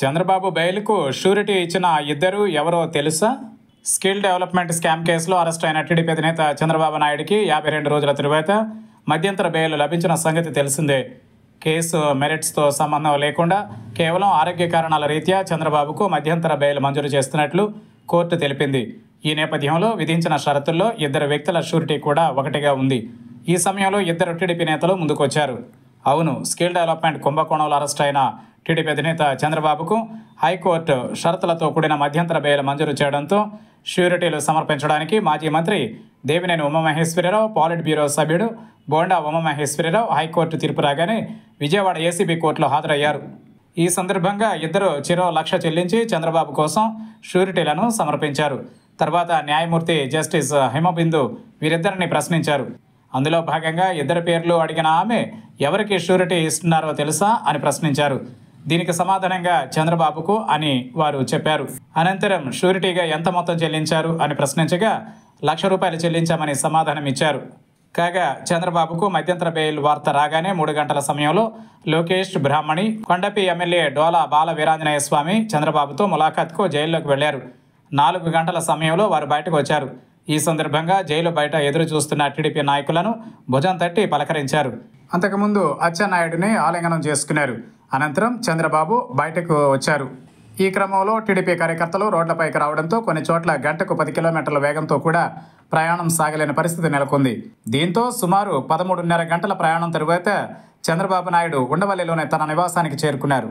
Chandrababu బెయిల్కు surety ఇచ్చిన ఇద్దరు ఎవరో తెలుసా స్కిల్ డెవలప్మెంట్ స్కామ్ కేసులో అరెస్ట్ అయిన టీడీపీ అధినేత చంద్రబాబు నాయుడికి యాభై రెండు రోజుల తరువాత మధ్యంతర బెయిల్ లభించిన సంగతి తెలిసిందే కేసు మెరిట్స్తో సంబంధం లేకుండా కేవలం ఆరోగ్య కారణాల రీత్యా చంద్రబాబుకు మధ్యంతర బెయిల్ మంజూరు చేస్తున్నట్లు కోర్టు తెలిపింది ఈ నేపథ్యంలో విధించిన షరతుల్లో ఇద్దరు వ్యక్తుల షూరిటీ కూడా ఒకటిగా ఉంది ఈ సమయంలో ఇద్దరు టీడీపీ నేతలు ముందుకొచ్చారు అవును స్కిల్ డెవలప్మెంట్ కుంభకోణంలో అరెస్ట్ అయిన టీడీపీ అధినేత చంద్రబాబుకు హైకోర్టు షరతులతో కూడిన మధ్యంతర బెయిల్ మంజూరు చేయడంతో ష్యూరిటీలు సమర్పించడానికి మాజీ మంత్రి దేవినేని ఉమామహేశ్వరరావు పాలిట్ బ్యూరో సభ్యుడు బోండా ఉమామహేశ్వరరావు హైకోర్టు తీర్పు రాగానే విజయవాడ ఏసీబీ కోర్టులో హాజరయ్యారు ఈ సందర్భంగా ఇద్దరు చిరో లక్ష చెల్లించి చంద్రబాబు కోసం షూరిటీలను సమర్పించారు తర్వాత న్యాయమూర్తి జస్టిస్ హిమబిందు వీరిద్దరిని ప్రశ్నించారు అందులో భాగంగా ఇద్దరి పేర్లు అడిగిన ఆమె ఎవరికి షూరిటీ ఇస్తున్నారో తెలుసా అని ప్రశ్నించారు దీనికి సమాధానంగా చంద్రబాబుకు అని వారు చెప్పారు అనంతరం షూరిటీగా ఎంత మొత్తం చెల్లించారు అని ప్రశ్నించగా లక్ష రూపాయలు చెల్లించామని సమాధానం ఇచ్చారు కాగా చంద్రబాబుకు మధ్యంతర బెయిల్ వార్త రాగానే మూడు గంటల సమయంలో లోకేష్ బ్రాహ్మణి కొండపి ఎమ్మెల్యే డోలా బాల వీరాంజనేయ స్వామి చంద్రబాబుతో ములాఖాత్కు జైల్లోకి వెళ్లారు నాలుగు గంటల సమయంలో వారు బయటకు వచ్చారు ఈ సందర్భంగా జైలు బయట ఎదురు చూస్తున్న టీడీపీ నాయకులను భుజం తట్టి పలకరించారు అంతకుముందు అచ్చెన్నాయుడిని ఆలింగనం చేసుకున్నారు అనంతరం చంద్రబాబు బయటకు వచ్చారు ఈ క్రమంలో టీడీపీ కార్యకర్తలు రోడ్లపైకి రావడంతో కొన్ని చోట్ల గంటకు పది కిలోమీటర్ల వేగంతో కూడా ప్రయాణం సాగలేని పరిస్థితి నెలకొంది దీంతో సుమారు పదమూడున్నర గంటల ప్రయాణం తరువాత చంద్రబాబు నాయుడు ఉండవల్లిలోనే తన నివాసానికి చేరుకున్నారు